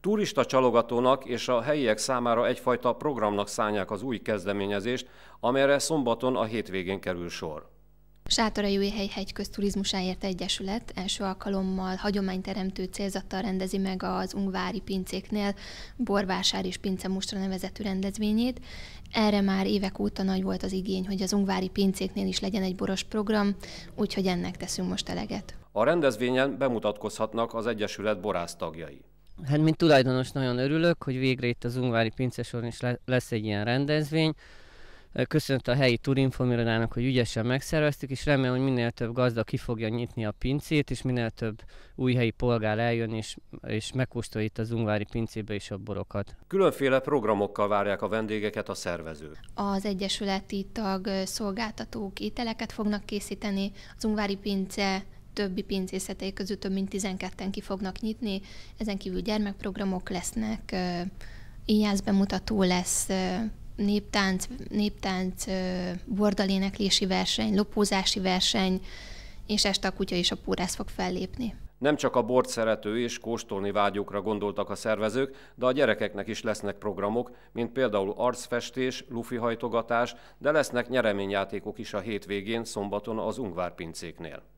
Turista csalogatónak és a helyiek számára egyfajta programnak szánják az új kezdeményezést, amelyre szombaton a hétvégén kerül sor. Sátorajújhely hegy turizmusáért egyesület első alkalommal hagyományteremtő célzattal rendezi meg az Ungvári pincéknél Borvásár és Pince Mustra nevezetű rendezvényét. Erre már évek óta nagy volt az igény, hogy az Ungvári pincéknél is legyen egy boros program, úgyhogy ennek teszünk most eleget. A rendezvényen bemutatkozhatnak az Egyesület borásztagjai. Hát, mint tulajdonos nagyon örülök, hogy végre itt az Ungvári pincesoron is lesz egy ilyen rendezvény. Köszönt a helyi turinfomirodának, hogy ügyesen megszerveztük, és remélem, hogy minél több gazda ki fogja nyitni a pincét, és minél több új helyi polgár eljön, és, és megkóstolja itt az Ungvári pincébe is a borokat. Különféle programokkal várják a vendégeket a szervezők. Az egyesületi tag szolgáltatók ételeket fognak készíteni, az Ungvári pince többi pincészetei közül több mint 12-en ki fognak nyitni, ezen kívül gyermekprogramok lesznek, íjász bemutató lesz, néptánc, néptánc bordaléneklési verseny, lopózási verseny, és este a kutya és a pórász fog fellépni. Nem csak a bort szerető és kóstolni vágyókra gondoltak a szervezők, de a gyerekeknek is lesznek programok, mint például arcfestés, hajtogatás, de lesznek nyereményjátékok is a hétvégén, szombaton az Ungvárpincéknél.